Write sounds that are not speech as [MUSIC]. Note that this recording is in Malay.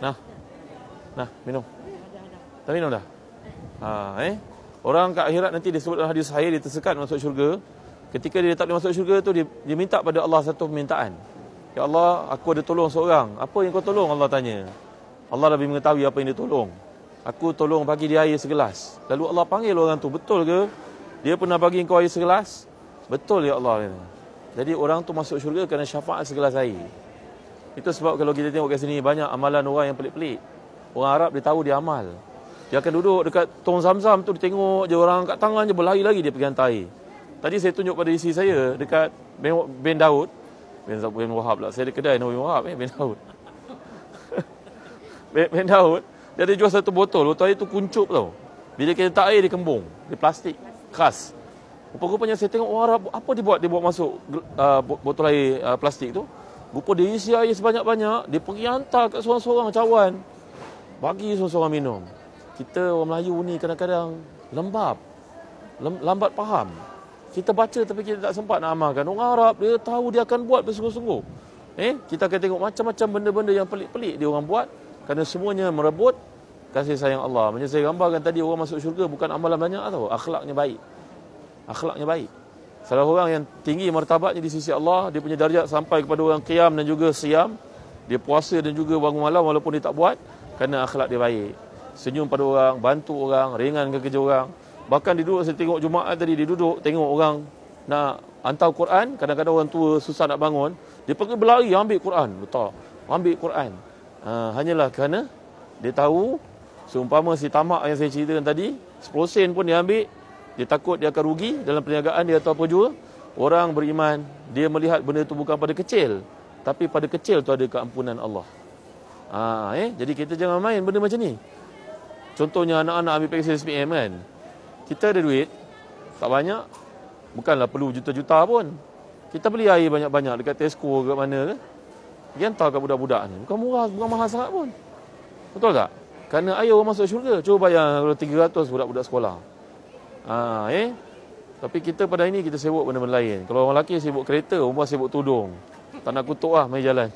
Nah. Nah, minum. Dah minum dah? Ha, eh? Orang kat akhirat nanti disebut dalam hadis saya, dia tersekat masuk syurga. Ketika dia tak boleh masuk syurga tu, dia, dia minta pada Allah satu permintaan. Ya Allah, aku ada tolong seorang. Apa yang kau tolong? Allah tanya. Allah lebih mengetahui apa yang dia tolong. Aku tolong bagi dia air segelas. Lalu Allah panggil orang tu, betul ke? Dia pernah bagi kau air segelas? Betul ya Allah. Jadi orang tu masuk syurga kerana syafaat segelas air. Itu sebab kalau kita tengok kat sini banyak amalan orang yang pelik-pelik. Orang Arab dia tahu dia amal. Dia akan duduk dekat tong zam-zam tu dia tengok je orang kat tangan je berlari-lari dia pergi hantar air. Tadi saya tunjuk pada isi saya dekat Ben, ben Daud. Ben, ben Wahab lah. Saya ada kedai Nabi Wahab eh. Ben Daud. [LAUGHS] ben, ben Daud. Dia ada jual satu botol. Botol air tu kuncup tau. Bila kita tak air dia kembung. Dia plastik. khas Rupa-rupanya saya tengok orang Arab. Apa dia buat? Dia buat masuk uh, botol air uh, plastik tu. Rupa dia isi air sebanyak-banyak, dia pergi hantar kat seorang-seorang cawan. Bagi seorang-seorang minum. Kita orang Melayu ni kadang-kadang lembab. Lem, lambat faham. Kita baca tapi kita tak sempat nak amalkan. Orang Arab dia tahu dia akan buat bersungguh-sungguh. Eh, kita akan tengok macam-macam benda-benda yang pelik-pelik dia orang buat kerana semuanya merebut kasih sayang Allah. Macam saya gambarkan tadi orang masuk syurga bukan amalan banyak tau. Akhlaknya baik. Akhlaknya baik. Salah orang yang tinggi martabatnya di sisi Allah, dia punya darjat sampai kepada orang qiyam dan juga siam, dia puasa dan juga bangun malam walaupun dia tak buat kerana akhlak dia baik. Senyum pada orang, bantu orang, ringan ke kerja orang. Bahkan dia duduk, saya tengok Jumaat tadi, dia duduk tengok orang nak hantar Quran, kadang-kadang orang tua susah nak bangun, dia pergi berlari ambil Quran, letak, ambil Quran. Uh, hanyalah kerana dia tahu, seumpama si tamak yang saya ceritakan tadi, 10 sen pun dia ambil, dia takut dia akan rugi dalam perniagaan dia atau apa jua orang beriman dia melihat benda itu bukan pada kecil tapi pada kecil tu ada keampunan Allah ha, eh? jadi kita jangan main benda macam ni contohnya anak-anak ambil pensel SPM kan kita ada duit tak banyak bukanlah perlu juta-juta pun kita beli air banyak-banyak dekat Tesco ke mana ke dia hantar kat budak-budak ni bukan murah bukan mahal sangat pun betul tak kerana air orang masuk syurga cuba bayang kalau 300 budak-budak sekolah Ha, eh? Tapi kita pada ini kita sibuk benda-benda lain. Kalau orang lelaki sibuk kereta, perempuan sibuk tudung. Tak nak kutuk lah main jalan.